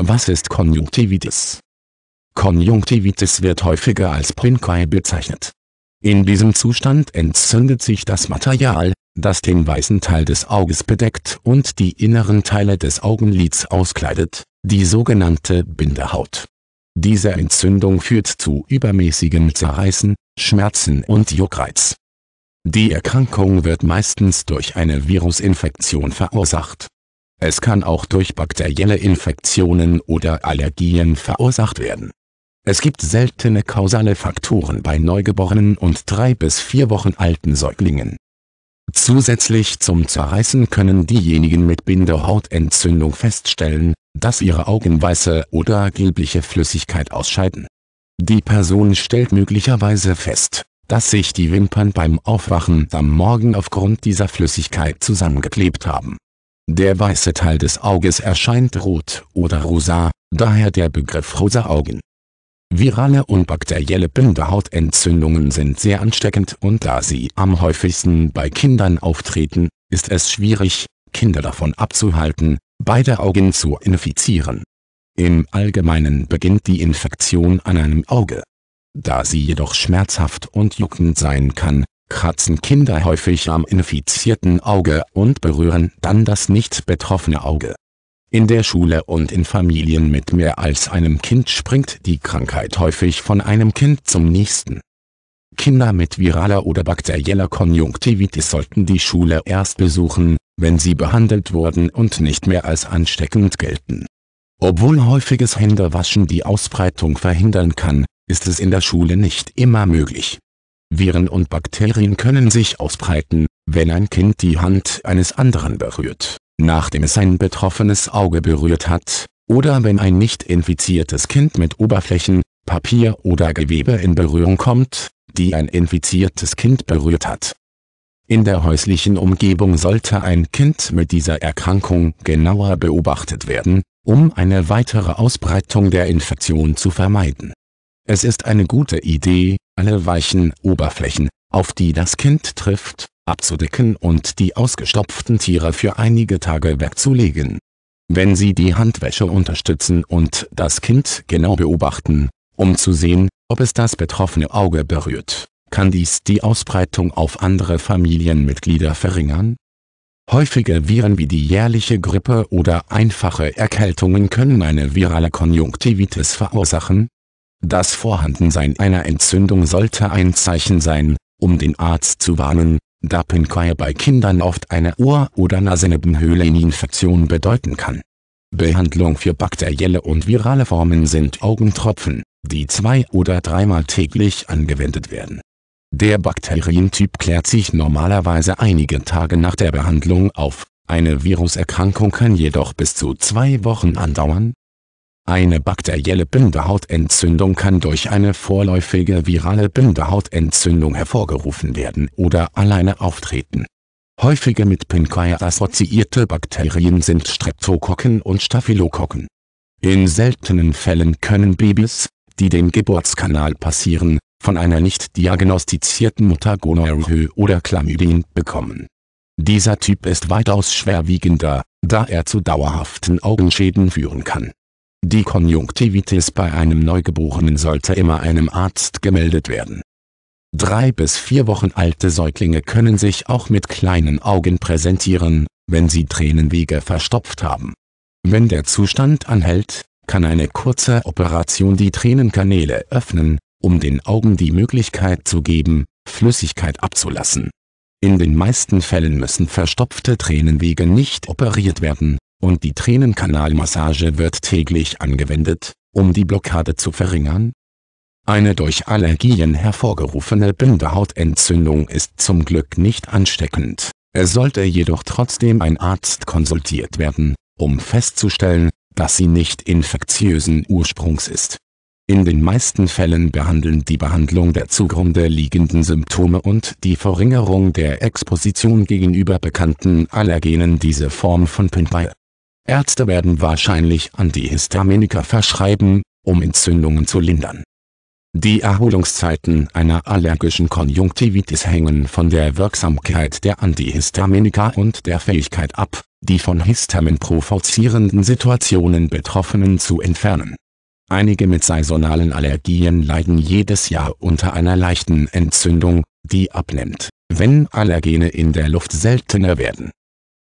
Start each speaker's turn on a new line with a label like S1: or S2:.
S1: Was ist Konjunktivitis? Konjunktivitis wird häufiger als Brincae bezeichnet. In diesem Zustand entzündet sich das Material, das den weißen Teil des Auges bedeckt und die inneren Teile des Augenlids auskleidet, die sogenannte Bindehaut. Diese Entzündung führt zu übermäßigem Zerreißen, Schmerzen und Juckreiz. Die Erkrankung wird meistens durch eine Virusinfektion verursacht es kann auch durch bakterielle Infektionen oder Allergien verursacht werden. Es gibt seltene kausale Faktoren bei Neugeborenen und drei bis vier Wochen alten Säuglingen. Zusätzlich zum Zerreißen können diejenigen mit Bindehautentzündung feststellen, dass ihre Augen weiße oder gelbliche Flüssigkeit ausscheiden. Die Person stellt möglicherweise fest, dass sich die Wimpern beim Aufwachen am Morgen aufgrund dieser Flüssigkeit zusammengeklebt haben der weiße Teil des Auges erscheint rot oder rosa, daher der Begriff rosa Augen. Virale und bakterielle Bindehautentzündungen sind sehr ansteckend und da sie am häufigsten bei Kindern auftreten, ist es schwierig, Kinder davon abzuhalten, beide Augen zu infizieren. Im Allgemeinen beginnt die Infektion an einem Auge. Da sie jedoch schmerzhaft und juckend sein kann, kratzen Kinder häufig am infizierten Auge und berühren dann das nicht betroffene Auge. In der Schule und in Familien mit mehr als einem Kind springt die Krankheit häufig von einem Kind zum nächsten. Kinder mit viraler oder bakterieller Konjunktivitis sollten die Schule erst besuchen, wenn sie behandelt wurden und nicht mehr als ansteckend gelten. Obwohl häufiges Händewaschen die Ausbreitung verhindern kann, ist es in der Schule nicht immer möglich. Viren und Bakterien können sich ausbreiten, wenn ein Kind die Hand eines anderen berührt, nachdem es ein betroffenes Auge berührt hat, oder wenn ein nicht infiziertes Kind mit Oberflächen, Papier oder Gewebe in Berührung kommt, die ein infiziertes Kind berührt hat. In der häuslichen Umgebung sollte ein Kind mit dieser Erkrankung genauer beobachtet werden, um eine weitere Ausbreitung der Infektion zu vermeiden. Es ist eine gute Idee, alle weichen Oberflächen, auf die das Kind trifft, abzudecken und die ausgestopften Tiere für einige Tage wegzulegen. Wenn Sie die Handwäsche unterstützen und das Kind genau beobachten, um zu sehen, ob es das betroffene Auge berührt, kann dies die Ausbreitung auf andere Familienmitglieder verringern? Häufige Viren wie die jährliche Grippe oder einfache Erkältungen können eine virale Konjunktivitis verursachen das Vorhandensein einer Entzündung sollte ein Zeichen sein, um den Arzt zu warnen, da Pinkei bei Kindern oft eine Ohr- oder Nasennebenhöhleninfektion bedeuten kann. Behandlung für bakterielle und virale Formen sind Augentropfen, die zwei- oder dreimal täglich angewendet werden. Der Bakterientyp klärt sich normalerweise einige Tage nach der Behandlung auf, eine Viruserkrankung kann jedoch bis zu zwei Wochen andauern eine bakterielle Bindehautentzündung kann durch eine vorläufige virale Bindehautentzündung hervorgerufen werden oder alleine auftreten. Häufige mit Pinkei assoziierte Bakterien sind Streptokokken und Staphylokokken. In seltenen Fällen können Babys, die den Geburtskanal passieren, von einer nicht diagnostizierten Mutter Gonorrhoe oder Chlamydien bekommen. Dieser Typ ist weitaus schwerwiegender, da er zu dauerhaften Augenschäden führen kann die Konjunktivitis bei einem Neugeborenen sollte immer einem Arzt gemeldet werden. Drei bis vier Wochen alte Säuglinge können sich auch mit kleinen Augen präsentieren, wenn sie Tränenwege verstopft haben. Wenn der Zustand anhält, kann eine kurze Operation die Tränenkanäle öffnen, um den Augen die Möglichkeit zu geben, Flüssigkeit abzulassen. In den meisten Fällen müssen verstopfte Tränenwege nicht operiert werden, und die Tränenkanalmassage wird täglich angewendet, um die Blockade zu verringern. Eine durch Allergien hervorgerufene Bindehautentzündung ist zum Glück nicht ansteckend. Es sollte jedoch trotzdem ein Arzt konsultiert werden, um festzustellen, dass sie nicht infektiösen Ursprungs ist. In den meisten Fällen behandeln die Behandlung der zugrunde liegenden Symptome und die Verringerung der Exposition gegenüber bekannten Allergenen diese Form von Pimpai. Ärzte werden wahrscheinlich Antihistaminika verschreiben, um Entzündungen zu lindern. Die Erholungszeiten einer allergischen Konjunktivitis hängen von der Wirksamkeit der Antihistaminika und der Fähigkeit ab, die von Histamin provozierenden Situationen Betroffenen zu entfernen. Einige mit saisonalen Allergien leiden jedes Jahr unter einer leichten Entzündung, die abnimmt, wenn Allergene in der Luft seltener werden